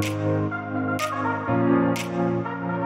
Thank you.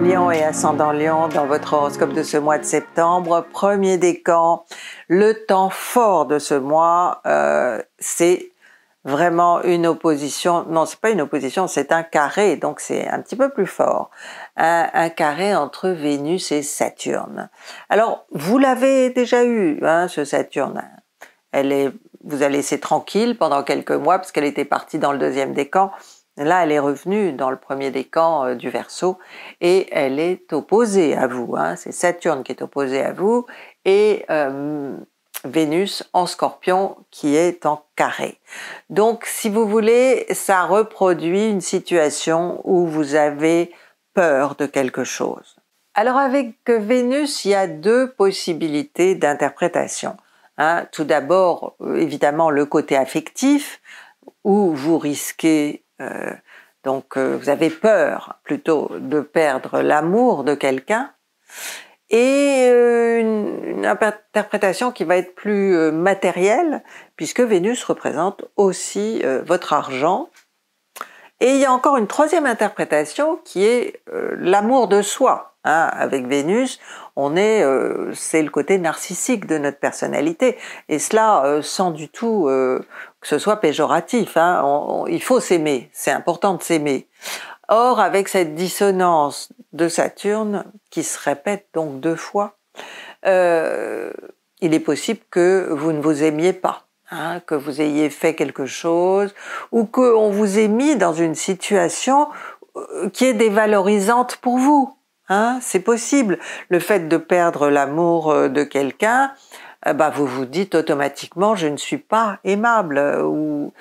Lion et ascendant Lion dans votre horoscope de ce mois de septembre, premier décan. Le temps fort de ce mois, euh, c'est vraiment une opposition. Non, c'est pas une opposition, c'est un carré, donc c'est un petit peu plus fort. Un, carré entre Vénus et Saturne. Alors, vous l'avez déjà eu, hein, ce Saturne. Elle est, vous a laissé tranquille pendant quelques mois parce qu'elle était partie dans le deuxième décan. Là, elle est revenue dans le premier décan euh, du Verseau et elle est opposée à vous. Hein. C'est Saturne qui est opposée à vous et euh, Vénus en scorpion qui est en carré. Donc, si vous voulez, ça reproduit une situation où vous avez peur de quelque chose. Alors, avec Vénus, il y a deux possibilités d'interprétation. Hein. Tout d'abord, euh, évidemment, le côté affectif, où vous risquez euh, donc euh, vous avez peur plutôt de perdre l'amour de quelqu'un et euh, une, interprétation qui va être plus matérielle, puisque Vénus représente aussi votre argent. Et il y a encore une troisième interprétation qui est l'amour de soi. Hein. Avec Vénus, on est, c'est le côté narcissique de notre personnalité, et cela sans du tout que ce soit péjoratif. Hein. il faut s'aimer, c'est important de s'aimer. Or, avec cette dissonance de Saturne qui se répète donc deux fois, euh, il est possible que vous ne vous aimiez pas, hein, que vous ayez fait quelque chose ou qu'on vous ait mis dans une situation euh, qui est dévalorisante pour vous. Hein, c'est possible. Le fait de perdre l'amour euh, de quelqu'un, ah bah, vous vous dites automatiquement je ne suis pas aimable. Euh, ou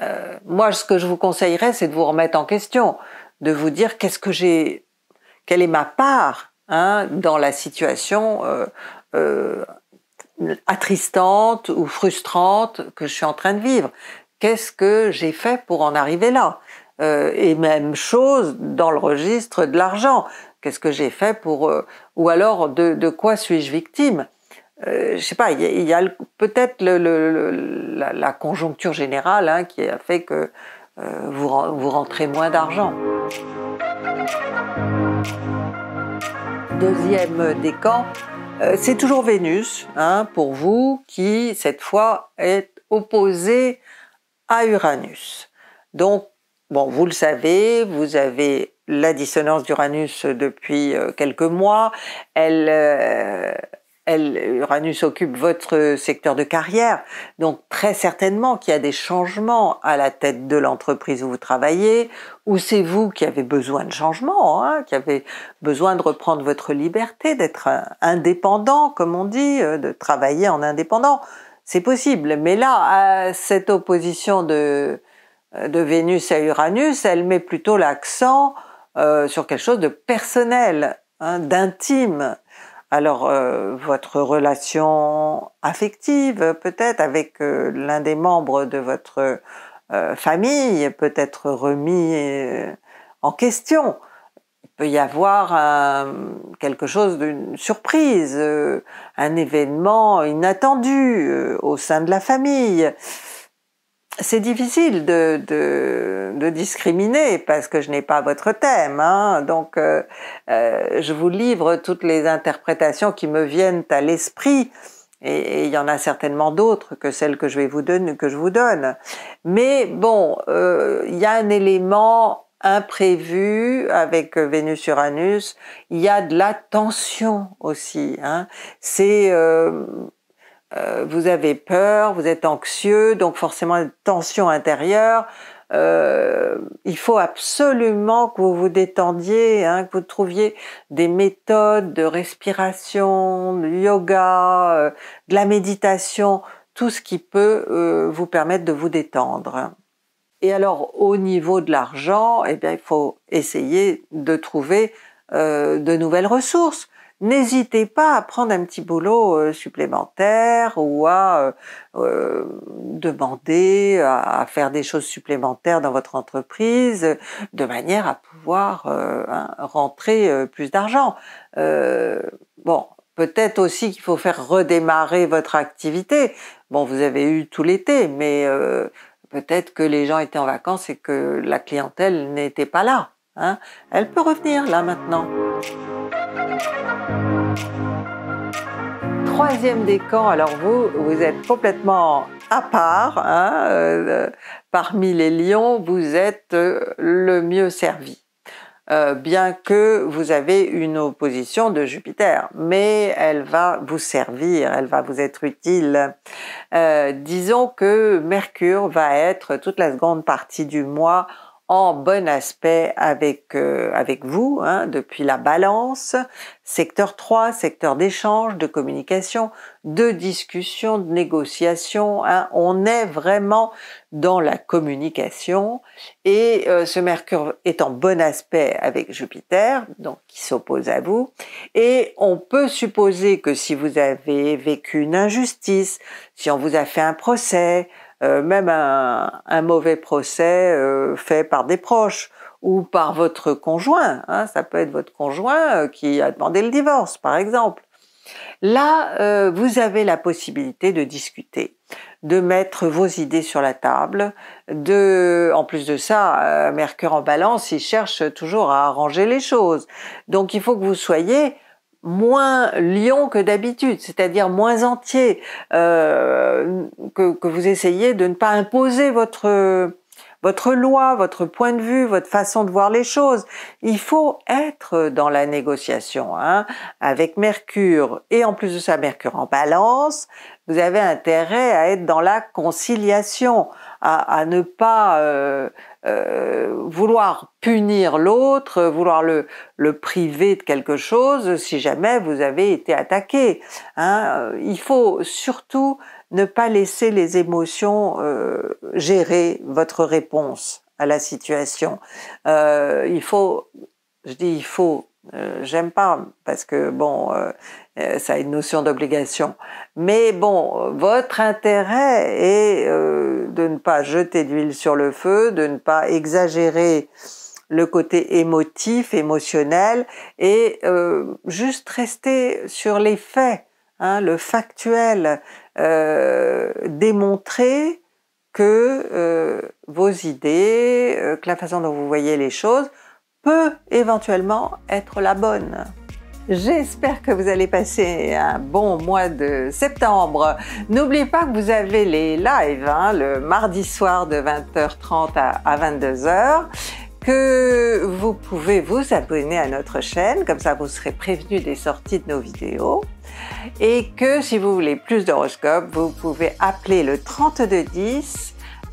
euh, moi, ce que je vous conseillerais, c'est de vous remettre en question, de vous dire qu'est-ce que j'ai, quelle est ma part hein, dans la situation euh, euh, attristante ou frustrante que je suis en train de vivre. Qu'est-ce que j'ai fait pour en arriver là euh, Et même chose dans le registre de l'argent. Qu'est-ce que j'ai fait pour ou alors de quoi suis-je victime euh, je sais pas, il y a, peut-être la, conjoncture générale hein, qui a fait que euh, vous, vous rentrez moins d'argent. Deuxième décan, euh, c'est toujours Vénus hein, pour vous qui, cette fois, est opposée à Uranus. Donc, bon, vous le savez, vous avez la dissonance d'Uranus depuis euh, quelques mois. Elle euh, Uranus occupe votre euh, secteur de carrière, donc très certainement qu'il y a des changements à la tête de l'entreprise où vous travaillez, ou c'est vous qui avez besoin de changements, hein, qui avez besoin de reprendre votre liberté, d'être euh, indépendant, comme on dit, de travailler en indépendant. C'est possible, mais là, cette opposition de, de Vénus à Uranus, elle met plutôt l'accent sur quelque chose de personnel, hein, d'intime alors, euh, votre relation affective, peut-être avec euh, l'un des membres de votre euh, famille, peut être remis en question. Il peut y avoir quelque chose d'une surprise, un événement inattendu au sein de la famille c'est difficile de, de, de, discriminer parce que je n'ai pas votre thème, hein, donc euh, euh je vous livre toutes les interprétations qui me viennent à l'esprit. Et il y en a certainement d'autres que celles que je vais vous donner, que je vous donne. Mais bon, euh, il y a un élément imprévu avec Vénus-Uranus. Il y a de la tension aussi. Hein. C'est euh, euh, vous avez peur, vous êtes anxieux, donc forcément une tension intérieure. Euh, il faut absolument que vous vous détendiez, hein, que vous trouviez des méthodes de respiration, de yoga, euh, de la méditation, tout ce qui peut vous permettre de vous détendre. Et alors au niveau de l'argent, eh bien il faut essayer de trouver de nouvelles ressources n'hésitez pas à prendre un petit boulot euh, supplémentaire ou à euh, euh, demander à, faire des choses supplémentaires dans votre entreprise de manière à pouvoir rentrer plus d'argent. bon, Peut-être aussi qu'il faut faire redémarrer votre activité. Bon, vous avez eu tout l'été, mais peut-être que les gens étaient en vacances et que la clientèle n'était pas là. Hein. Elle peut revenir là maintenant. Troisième décan, alors vous, vous êtes complètement à part. Hein, euh, parmi les lions, vous êtes euh, le mieux servi. Euh, bien que vous avez une opposition de Jupiter, mais elle va vous servir, elle va vous être utile. disons que Mercure va être toute la seconde partie du mois en bon aspect avec, euh, avec vous, hein, depuis la balance, secteur 3, secteur d'échange, de communication, de discussion, de négociation. Hein. on est vraiment dans la communication et euh, ce Mercure est en bon aspect avec Jupiter, donc qui s'oppose à vous. Et on peut supposer que si vous avez vécu une injustice, si on vous a fait un procès, euh, même un, mauvais procès euh, fait par des proches ou par votre conjoint, hein, ça peut être votre conjoint euh, qui a demandé le divorce par exemple. Là, vous avez la possibilité de discuter, de mettre vos idées sur la table, de, en plus de ça, Mercure en balance, il cherche toujours à arranger les choses. Donc il faut que vous soyez moins lion que d'habitude, c'est-à-dire moins entier, euh, que, que, vous essayez de ne pas imposer votre, votre loi, votre point de vue, votre façon de voir les choses. Il faut être dans la négociation hein, avec Mercure et en plus de ça Mercure en balance, vous avez intérêt à être dans la conciliation, à, ne pas euh, euh, vouloir punir l'autre, vouloir le, le, priver de quelque chose si jamais vous avez été attaqué. Hein. Il faut surtout ne pas laisser les émotions euh, gérer votre réponse à la situation. il faut, je dis il faut, euh, j'aime pas parce que bon, euh, euh, ça a une notion d'obligation. Mais bon, votre intérêt est de ne pas jeter d'huile sur le feu, de ne pas exagérer le côté émotif, émotionnel, et juste rester sur les faits, hein, le factuel, démontrer que vos idées, que la façon dont vous voyez les choses éventuellement être la bonne. J'espère que vous allez passer un bon mois de septembre. N'oubliez pas que vous avez les lives hein, le mardi soir de 20h30 à 22h que vous pouvez vous abonner à notre chaîne, comme ça vous serez prévenu des sorties de nos vidéos. Et que si vous voulez plus d'horoscopes, vous pouvez appeler le 3210